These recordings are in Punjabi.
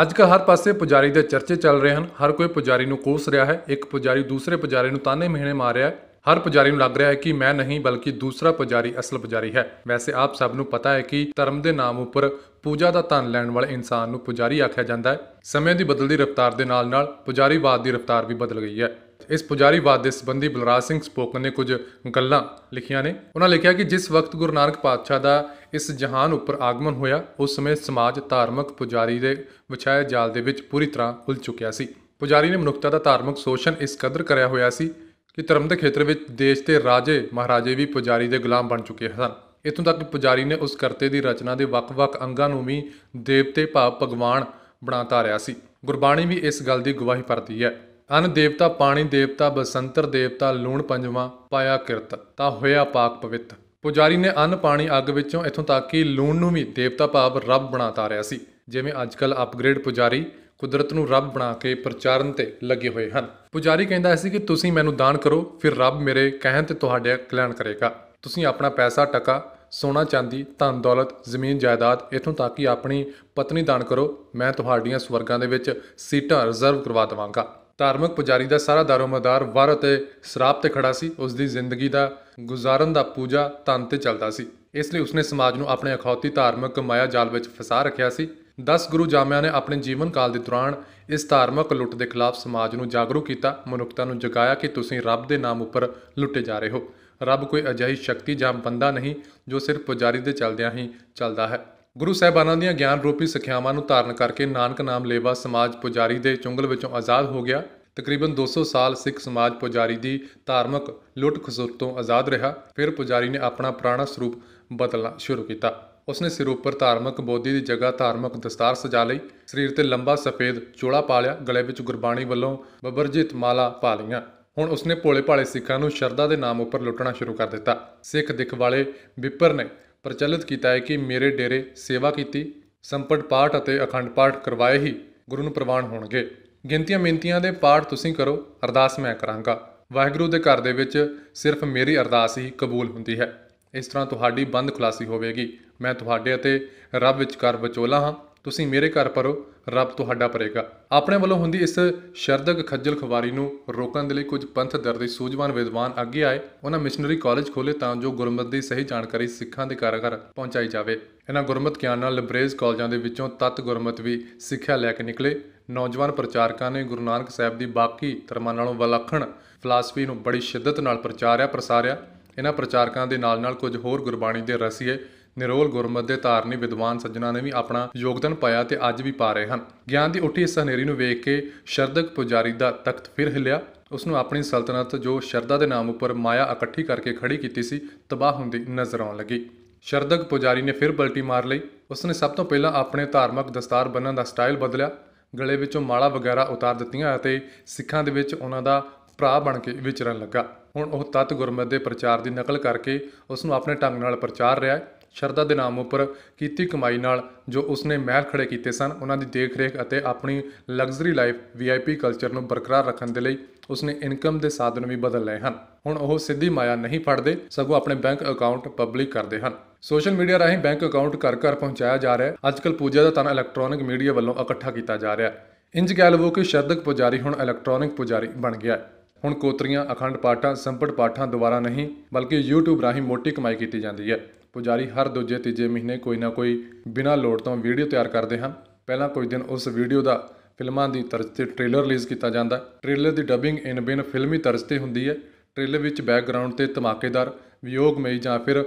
ਅੱਜ ਕੱਲ ਹਰ ਪਾਸੇ ਪੁਜਾਰੀ ਦੇ ਚਰਚੇ ਚੱਲ ਰਹੇ ਹਨ ਹਰ ਕੋਈ ਪੁਜਾਰੀ ਨੂੰ ਕੋਸ ਰਿਹਾ ਹੈ ਇੱਕ ਪੁਜਾਰੀ ਦੂਸਰੇ ਪੁਜਾਰੀ ਨੂੰ ਤਾਨੇ ਮਿਹਣੇ ਮਾਰ ਰਿਹਾ ਹੈ ਹਰ ਪੁਜਾਰੀ ਨੂੰ ਲੱਗ ਰਿਹਾ ਹੈ ਕਿ ਮੈਂ ਨਹੀਂ ਬਲਕਿ ਦੂਸਰਾ ਪੁਜਾਰੀ ਅਸਲ ਪੁਜਾਰੀ ਹੈ ਵੈਸੇ ਆਪ ਸਭ ਨੂੰ ਪਤਾ ਹੈ ਕਿ ਧਰਮ ਦੇ ਨਾਮ ਉੱਪਰ ਪੂਜਾ ਦਾ ਧਨ ਲੈਣ ਵਾਲੇ ਇਨਸਾਨ ਨੂੰ ਪੁਜਾਰੀ ਆਖਿਆ ਜਾਂਦਾ ਹੈ ਸਮੇਂ ਦੀ ਬਦਲਦੀ ਰਫ਼ਤਾਰ ਦੇ ਨਾਲ ਨਾਲ ਪੁਜਾਰੀਵਾਦ ਦੀ ਰਫ਼ਤਾਰ ਵੀ ਬਦਲ ਗਈ ਹੈ ਇਸ ਪੁਜਾਰੀਵਾਦ ਦੇ ਸੰਬੰਧੀ ਬਲਰਾਜ ਸਿੰਘ ਸਪੋਕਨ ਨੇ ਕੁਝ ਗੱਲਾਂ ਲਿਖੀਆਂ ਨੇ ਉਹਨਾਂ ਲਿਖਿਆ ਕਿ ਜਿਸ ਵਕਤ ਗੁਰੂ ਨਾਨਕ ਪਾਤਸ਼ਾਹ ਦਾ ਇਸ ਜਹਾਨ ਉੱਪਰ ਆਗਮਨ ਹੋਇਆ ਉਸ ਸਮੇਂ ਸਮਾਜ ਧਾਰਮਿਕ ਪੁਜਾਰੀ ਦੇ ਵਿਛਾਏ ਜਾਲ ਦੇ ਵਿੱਚ ਪੂਰੀ ਤਰ੍ਹਾਂ ਉਲ ਚੁੱਕਿਆ ਸੀ ਪੁਜਾਰੀ ਨੇ ਮਨੁੱਖਤਾ ਦਾ ਧਾਰਮਿਕ ਸ਼ੋਸ਼ਣ ਇਸ ਕਦਰ ਕਰਿਆ ਹੋਇਆ ਸੀ ਕਿ ਧਰਮ ਦੇ ਖੇਤਰ ਵਿੱਚ ਦੇਸ਼ ਦੇ ਰਾਜੇ ਮਹਾਰਾਜੇ ਵੀ ਪੁਜਾਰੀ ਦੇ ਗੁਲਾਮ ਬਣ ਚੁੱਕੇ ਸਨ ਇਤੋਂ ਤੱਕ ਕਿ ਪੁਜਾਰੀ ਨੇ ਉਸ ਕਰਤੇ ਦੀ ਰਚਨਾ ਦੇ ਵੱਖ-ਵੱਖ ਅੰਗਾਂ ਨੂੰ ਵੀ ਦੇਵਤੇ ਭਾਵ ਭਗਵਾਨ ਬਣਾ ਤਾਰਿਆ ਸੀ ਗੁਰਬਾਣੀ ਵੀ ਇਸ ਗੱਲ ਦੀ ਗਵਾਹੀ ਭਰਦੀ ਹੈ ਅਨ ਦੇਵਤਾ ਪਾਣੀ ਦੇਵਤਾ ਬਸੰਤਰ ਦੇਵਤਾ ਲੂਣ ਪੰਜਵਾ ਪਾਇਆ ਕਿਰਤ ਤਾਂ ਹੋਇਆ ਪਾਕ ਪਵਿੱਤ ਪੁਜਾਰੀ ਨੇ ਅੰਨ ਪਾਣੀ ਅੱਗ ਵਿੱਚੋਂ ਇਥੋਂ ਤੱਕ ਕਿ ਲੂਣ ਨੂੰ ਵੀ ਦੇਵਤਾ ਭਾਵ ਰੱਬ ਬਣਾਤਾ ਰਿਹਾ ਸੀ ਜਿਵੇਂ ਅੱਜਕੱਲ ਅਪਗ੍ਰੇਡ ਪੁਜਾਰੀ ਕੁਦਰਤ ਨੂੰ ਰੱਬ ਬਣਾ ਕੇ ਪ੍ਰਚਾਰਨ ਤੇ ਲੱਗੇ ਹੋਏ ਹਨ ਪੁਜਾਰੀ ਕਹਿੰਦਾ ਸੀ ਕਿ ਤੁਸੀਂ ਮੈਨੂੰ ਦਾਨ ਕਰੋ ਫਿਰ ਰੱਬ ਮੇਰੇ ਕਹਿਣ ਤੇ ਤੁਹਾਡੇ ਕਲਿਆਣ ਕਰੇਗਾ ਤੁਸੀਂ ਆਪਣਾ ਪੈਸਾ ਟਕਾ ਸੋਨਾ ਚਾਂਦੀ ਧਨ ਦੌਲਤ ਜ਼ਮੀਨ ਜਾਇਦਾਦ ਇਥੋਂ ਤੱਕ ਕਿ ਆਪਣੀ ਪਤਨੀ ਦਾਨ ਕਰੋ ਮੈਂ ਤੁਹਾਡੀਆਂ ਸਵਰਗਾਂ ਦੇ ਵਿੱਚ ਸੀਟਾਂ ਰਿਜ਼ਰਵ ਕਰਵਾ ਦਵਾਂਗਾ ਧਾਰਮਿਕ ਪੁਜਾਰੀ ਦਾ ਸਾਰਾ ਦਾਰੋਮਦਾਰ ਵਰ ਅਤੇ ਸ਼ਰਾਬ ਤੇ ਖੜਾ ਸੀ ਉਸ ਦੀ ਜ਼ਿੰਦਗੀ ਦਾ ਗੁਜ਼ਾਰਨ ਦਾ ਪੂਜਾ ਤਨ ਤੇ ਚੱਲਦਾ ਸੀ ਇਸ ਲਈ ਉਸਨੇ ਸਮਾਜ ਨੂੰ ਆਪਣੇ ਅਖੌਤੀ ਧਾਰਮਿਕ ਮਾਇਆ ਜਾਲ ਵਿੱਚ ਫਸਾ ਰੱਖਿਆ ਸੀ 10 ਗੁਰੂ ਜਾਮਿਆਂ ਨੇ ਆਪਣੇ ਜੀਵਨ ਕਾਲ ਦੇ ਦੌਰਾਨ ਇਸ ਧਾਰਮਿਕ ਲੁੱਟ ਦੇ ਖਿਲਾਫ ਸਮਾਜ ਨੂੰ ਜਾਗਰੂਕ ਕੀਤਾ ਮਨੁੱਖਤਾ ਨੂੰ ਜਗਾਇਆ ਕਿ ਤੁਸੀਂ ਰੱਬ ਦੇ ਨਾਮ ਉੱਪਰ ਲੁੱਟੇ ਜਾ ਰਹੇ ਹੋ ਰੱਬ ਕੋਈ ਅਜਾਈ ਸ਼ਕਤੀ ਜਾਂ ਬੰਦਾ ਨਹੀਂ ਜੋ ਸਿਰਫ ਪੁਜਾਰੀ ਦੇ ਚੱਲਦਿਆਂ ਹੀ ਚੱਲਦਾ ਹੈ ਗੁਰੂ ਸਾਹਿਬਾਨਾਂ ਦੀਆਂ ਗਿਆਨ ਰੂਪੀ ਸਿੱਖਿਆਵਾਂ ਨੂੰ ਧਾਰਨ ਕਰਕੇ ਨਾਨਕ ਨਾਮ ਲੇਵਾ ਸਮਾਜ ਪੁਜਾਰੀ ਦੇ ਚੁੰਗਲ ਵਿੱਚੋਂ ਆਜ਼ਾਦ ਹੋ ਗਿਆ ਤਕਰੀਬਨ 200 ਸਾਲ ਸਿੱਖ ਸਮਾਜ ਪੁਜਾਰੀ ਦੀ ਧਾਰਮਿਕ ਲੁੱਟ ਖਸੂਰ ਤੋਂ ਆਜ਼ਾਦ ਰਿਹਾ ਫਿਰ ਪੁਜਾਰੀ ਨੇ ਆਪਣਾ ਪੁਰਾਣਾ ਸਰੂਪ ਬਦਲਣਾ ਸ਼ੁਰੂ ਕੀਤਾ ਉਸਨੇ ਸਿਰ ਉੱਪਰ ਧਾਰਮਿਕ ਬੋਧੀ ਦੀ ਜਗ੍ਹਾ ਧਾਰਮਿਕ ਦਸਤਾਰ ਸਜਾ ਲਈ ਸਰੀਰ ਤੇ ਲੰਬਾ ਸਫੇਦ ਚੋਲਾ ਪਾ ਲਿਆ ਗਲੇ ਵਿੱਚ ਗੁਰਬਾਣੀ ਵੱਲੋਂ ਬਬਰਜਿਤ ਮਾਲਾ ਪਾ ਲਈਆਂ ਹੁਣ ਉਸਨੇ ਭੋਲੇ ਭਾਲੇ ਸਿੱਖਾਂ ਨੂੰ ਸ਼ਰਧਾ ਦੇ ਨਾਮ ਉੱਪਰ ਲੁੱਟਣਾ ਸ਼ੁਰੂ ਕਰ ਦਿੱਤਾ ਸਿੱਖ ਦਿਖ ਵਾਲੇ ਵਿਪਰ ਨੇ ਪ੍ਰਚਲਿਤ ਕੀਤਾ ਹੈ ਕਿ ਮੇਰੇ ਡੇਰੇ ਸੇਵਾ ਕੀਤੀ ਸੰਪਟ ਪਾਠ ਅਤੇ ਅਖੰਡ ਪਾਠ ਕਰਵਾਏ ਹੀ ਗੁਰੂ ਨੂੰ ਪ੍ਰਵਾਨ ਹੋਣਗੇ ਗਿਣਤੀਆਂ ਮਿੰਤੀਆਂ ਦੇ ਪਾਠ ਤੁਸੀਂ ਕਰੋ ਅਰਦਾਸ ਮੈਂ ਕਰਾਂਗਾ ਵਾਹਿਗੁਰੂ ਦੇ ਘਰ ਦੇ ਵਿੱਚ ਸਿਰਫ ਮੇਰੀ ਅਰਦਾਸ ਹੀ ਕਬੂਲ ਹੁੰਦੀ ਹੈ ਇਸ ਤਰ੍ਹਾਂ ਤੁਹਾਡੀ ਬੰਦ ਖੁਲਾਸੀ ਹੋਵੇਗੀ ਮੈਂ ਤੁਹਾਡੇ ਅਤੇ ਰੱਬ ਵਿਚਕਾਰ ਵਿਚੋਲਾ ਹਾਂ ਤੁਸੀਂ ਮੇਰੇ ਘਰ ਪਰੋ ਰੱਬ ਤੁਹਾਡਾ ਪਰੇਗਾ ਆਪਣੇ ਵੱਲੋਂ ਹੁੰਦੀ ਇਸ ਸ਼ਰਦਕ ਖੱਜਲ ਖਵਾਰੀ ਨੂੰ ਰੋਕਣ ਦੇ ਲਈ ਕੁਝ ਪੰਥ ਦਰਦੀ ਸੂਝਵਾਨ ਵਿਦਵਾਨ ਅੱਗੇ ਆਏ ਉਹਨਾਂ ਮਿਸ਼ਨਰੀ ਕਾਲਜ ਖੋਲੇ ਤਾਂ ਜੋ ਗੁਰਮਤ ਦੀ ਸਹੀ ਜਾਣਕਾਰੀ ਸਿੱਖਾਂ ਦੇ ਘਰ ਘਰ ਪਹੁੰਚਾਈ ਜਾਵੇ ਇਹਨਾਂ ਗੁਰਮਤ ਗਿਆਨ ਨਾਲ ਲਿਬਰੇਜ ਕਾਲਜਾਂ ਦੇ ਵਿੱਚੋਂ ਤਤ ਗੁਰਮਤ ਵੀ ਸਿੱਖਿਆ ਲੈ ਕੇ ਨਿਕਲੇ ਨੌਜਵਾਨ ਪ੍ਰਚਾਰਕਾਂ ਨੇ ਗੁਰੂ ਨਾਨਕ ਸਾਹਿਬ ਦੀ ਬਾਕੀ ਧਰਮਾਂ ਨਾਲੋਂ ਵਿਲੱਖਣ ਫਲਸਫੀ ਨੂੰ ਬੜੀ ਸ਼ਿੱਦਤ ਨਾਲ ਪ੍ਰਚਾਰਿਆ ਪ੍ਰਸਾਰਿਆ ਇਹਨਾਂ ਪ੍ਰਚਾਰਕਾਂ ਦੇ ਨਾਲ ਨਾਲ ਕੁਝ ਹੋਰ ਗੁਰਬਾਣੀ ਦੇ ਰਸੀਏ ਨਿਰੋਲ ਗੁਰਮਤ ਦੇ ਧਾਰਨੀ ਵਿਦਵਾਨ ਸੱਜਣਾ ਨੇ ਵੀ ਆਪਣਾ ਯੋਗਦਾਨ ਪਾਇਆ ਤੇ ਅੱਜ ਵੀ ਪਾ ਰਹੇ ਹਨ ਗਿਆਨ ਦੀ ਉੱਠੀ ਇਸ ਹਨੇਰੀ ਨੂੰ ਵੇਖ ਕੇ ਸ਼ਰਦਕ ਪੁਜਾਰੀ ਦਾ ਤਖਤ ਫਿਰ ਹਿਲਿਆ ਉਸ ਨੂੰ ਆਪਣੀ ਸਲਤਨਤ ਜੋ ਸ਼ਰਦਾ ਦੇ ਨਾਮ ਉੱਪਰ ਮਾਇਆ ਇਕੱਠੀ ਕਰਕੇ ਖੜੀ ਕੀਤੀ ਸੀ ਤਬਾਹ ਹੁੰਦੀ ਨਜ਼ਰ ਆਉਣ ਲੱਗੀ ਸ਼ਰਦਕ ਪੁਜਾਰੀ ਨੇ ਫਿਰ ਬਲਟੀ ਮਾਰ ਲਈ ਉਸ ਨੇ ਸਭ ਤੋਂ ਪਹਿਲਾਂ ਆਪਣੇ ਧਾਰਮਿਕ ਦਸਤਾਰ ਬੰਨਣ ਦਾ ਸਟਾਈਲ ਬਦਲਿਆ ਗਲੇ ਵਿੱਚੋਂ ਮਾਲਾ ਵਗੈਰਾ ਉਤਾਰ ਦਿੱਤੀਆਂ ਅਤੇ ਸਿੱਖਾਂ ਦੇ ਵਿੱਚ ਉਹਨਾਂ ਦਾ ਭਰਾ ਬਣ ਕੇ ਵਿਚਰਨ ਲੱਗਾ ਹੁਣ ਉਹ ਤਤ ਗੁਰਮਤ ਦੇ ਪ੍ਰਚਾਰ ਦੀ ਨਕਲ ਕਰਕੇ ਉਸ ਨੂੰ ਆਪਣੇ ਢੰਗ ਨਾਲ ਪ੍ਰਚਾਰ ਰਿਹਾ ਹੈ ਸ਼ਰਦਾ ਦੇ ਨਾਮ ਉੱਪਰ ਕੀਤੀ ਕਮਾਈ ਨਾਲ ਜੋ ਉਸਨੇ ਮਹਿਲ ਖੜੇ ਕੀਤੇ ਸਨ ਉਹਨਾਂ ਦੀ ਦੇਖਰੇਖ ਅਤੇ ਆਪਣੀ ਲਗਜ਼ਰੀ ਲਾਈਫ ਵੀਆਈਪੀ ਕਲਚਰ ਨੂੰ ਬਰਕਰਾਰ ਰੱਖਣ ਦੇ ਲਈ ਉਸਨੇ ਇਨਕਮ ਦੇ ਸਾਧਨ ਵੀ ਬਦਲ ਲਏ ਹਨ ਹੁਣ ਉਹ ਸਿੱਧੀ ਮਾਇਆ ਨਹੀਂ ਫੜਦੇ ਸਗੋਂ ਆਪਣੇ ਬੈਂਕ ਅਕਾਊਂਟ ਪਬਲਿਕ ਕਰਦੇ ਹਨ ਸੋਸ਼ਲ ਮੀਡੀਆ ਰਾਹੀਂ ਬੈਂਕ ਅਕਾਊਂਟ ਘਰ ਘਰ ਪਹੁੰਚਾਇਆ ਜਾ ਰਿਹਾ ਹੈ ਅੱਜਕੱਲ ਪੂਜਾ ਦਾ ਤਨ ਇਲੈਕਟ੍ਰੋਨਿਕ ਮੀਡੀਆ ਵੱਲੋਂ ਇਕੱਠਾ ਕੀਤਾ ਜਾ ਰਿਹਾ ਹੈ ਇੰਜ ਕਹਿ ਲਵੋ ਕਿ ਸ਼ਰਦਕ ਪੁਜਾਰੀ ਹੁਣ ਇਲੈਕਟ੍ਰੋਨਿਕ ਪੁਜਾਰੀ ਬਣ ਗਿਆ ਹੈ ਹੁਣ ਕੋਤਰੀਆਂ ਅਖੰਡ ਪਾਠਾਂ ਸੰਪੜ ਪਾਠਾਂ ਦੁਆਰਾ ਨਹੀਂ ਬਲਕਿ YouTube ਰਾਹੀਂ ਮੋਟੀ ਕਮਾਈ ਕੀਤੀ ਜਾਂਦੀ ਹੈ ਪੁਜਾਰੀ ਹਰ ਦੂਜੇ ਤੀਜੇ ਮਹੀਨੇ ਕੋਈ ਨਾ ਕੋਈ ਬਿਨਾਂ ਲੋੜ ਤੋਂ ਵੀਡੀਓ ਤਿਆਰ ਕਰਦੇ ਹਨ ਪਹਿਲਾਂ ਕੁਝ ਦਿਨ ਉਸ ਵੀਡੀਓ ਦਾ ਫਿਲਮਾਂ ਦੀ ਤਰਜ਼ ਤੇ ਟ੍ਰੇਲਰ ਰਿਲੀਜ਼ ਕੀਤਾ ਜਾਂਦਾ ਟ੍ਰੇਲਰ ਦੀ ਡਬਿੰਗ ਇਨ ਬਿਨ ਫਿਲਮੀ ਤਰਜ਼ ਤੇ ਹੁੰਦੀ ਹੈ ਟ੍ਰੇਲਰ ਵਿੱਚ ਬੈਕਗ੍ਰਾਉਂਡ ਤੇ ਧਮਾਕੇਦਾਰ ਵਿਯੋਗਮਈ ਜਾਂ ਫਿਰ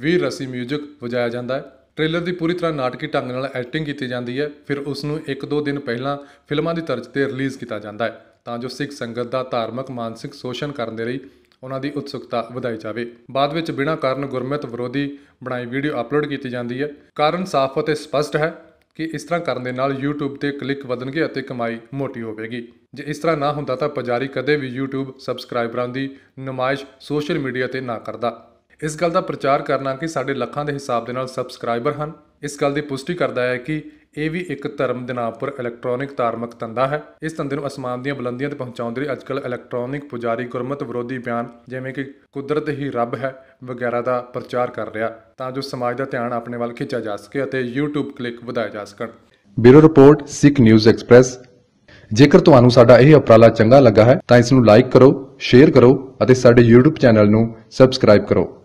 ਵੀਰ ਰਸੀ 뮤직 ਵਜਾਇਆ ਜਾਂਦਾ ਹੈ ਟ੍ਰੇਲਰ ਦੀ ਪੂਰੀ ਤਰ੍ਹਾਂ ਨਾਟਕੀ ਢੰਗ ਨਾਲ ਐਕਟਿੰਗ ਕੀਤੀ ਜਾਂਦੀ ਹੈ ਫਿਰ ਉਸ ਨੂੰ 1-2 ਦਿਨ ਪਹਿਲਾਂ ਫਿਲਮਾਂ ਦੀ ਤਰਜ਼ ਤੇ ਰਿਲੀਜ਼ ਕੀਤਾ ਜਾਂਦਾ ਹੈ ਤਾਂ ਜੋ ਸਿੱਖ ਸੰਗਤ ਦਾ ਧਾਰਮਿਕ ਮਾਨਸਿਕ ਸ਼ੋਸ਼ਣ ਕਰਨ ਦੇ ਲਈ ਉਹਨਾਂ ਦੀ ਉਤਸੁਕਤਾ ਵਧਾਈ ਜਾਵੇ ਬਾਅਦ ਵਿੱਚ ਬਿਨਾਂ ਕਾਰਨ ਗੁਰਮਤ ਵਿਰੋਧੀ ਬਣਾਈ ਵੀਡੀਓ ਅਪਲੋਡ ਕੀਤੀ ਜਾਂਦੀ ਹੈ ਕਾਰਨ ਸਾਫ਼ ਅਤੇ ਸਪਸ਼ਟ ਹੈ ਕਿ ਇਸ ਤਰ੍ਹਾਂ ਕਰਨ ਦੇ ਨਾਲ YouTube ਤੇ ਕਲਿੱਕ ਵਧਣਗੇ ਅਤੇ ਕਮਾਈ ਮੋਟੀ ਹੋਵੇਗੀ ਜੇ ਇਸ ਤਰ੍ਹਾਂ ਨਾ ਹੁੰਦਾ ਤਾਂ ਪੁਜਾਰੀ ਕਦੇ ਵੀ YouTube ਸਬਸਕ੍ਰਾਈਬਰਾਂ ਦੀ ਨਮਾਇਸ਼ ਸੋਸ਼ਲ ਮੀਡੀਆ ਤੇ ਨਾ ਕਰਦਾ ਇਸ ਗੱਲ ਦਾ ਪ੍ਰਚਾਰ ਕਰਨਾ ਕਿ ਸਾਡੇ ਲੱਖਾਂ ਦੇ ਹਿਸਾਬ ਦੇ ਨਾਲ ਸਬਸਕ੍ਰਾਈਬਰ ਹਨ ਇਸ ਗੱਲ ਦੀ ਪੁਸ਼ਟੀ ਕਰਦਾ ਹੈ ਕਿ ਇਹ ਵੀ ਇੱਕ ਧਰਮ ਦੇ ਨਾਂ ਪਰ ਇਲੈਕਟ੍ਰੋਨਿਕ ਧਾਰਮਿਕ ਤੰਦਾ ਹੈ ਇਸ ਤੰਦੇ ਨੂੰ ਅਸਮਾਨ ਦੀਆਂ ਬੁਲੰਦੀਆਂ ਤੇ ਪਹੁੰਚਾਉਣ ਦੇ ਲਈ ਅੱਜਕੱਲ ਇਲੈਕਟ੍ਰੋਨਿਕ ਪੁਜਾਰੀ ਗੁਰਮਤ ਵਿਰੋਧੀ ਬਿਆਨ ਜਿਵੇਂ ਕਿ ਕੁਦਰਤ ਹੀ ਰੱਬ ਹੈ ਵਗੈਰਾ ਦਾ ਪ੍ਰਚਾਰ ਕਰ ਰਿਹਾ ਤਾਂ ਜੋ ਸਮਾਜ ਦਾ ਧਿਆਨ ਆਪਣੇ ਵੱਲ ਖਿੱਚਿਆ ਜਾ ਸਕੇ ਅਤੇ YouTube ਕਲਿੱਕ ਵਧਾਇਆ ਜਾ ਸਕਣ bureau report Sikh news express ਜੇਕਰ ਤੁਹਾਨੂੰ ਸਾਡਾ ਇਹ ਉਪਰਾਲਾ ਚੰਗਾ ਲੱਗਾ ਹੈ ਤਾਂ ਇਸ ਨੂੰ ਲਾਈਕ ਕਰੋ ਸ਼ੇਅਰ ਕਰੋ ਅਤੇ ਸਾਡੇ YouTube ਚੈਨਲ ਨੂੰ ਸਬਸਕ੍ਰਾਈਬ ਕਰੋ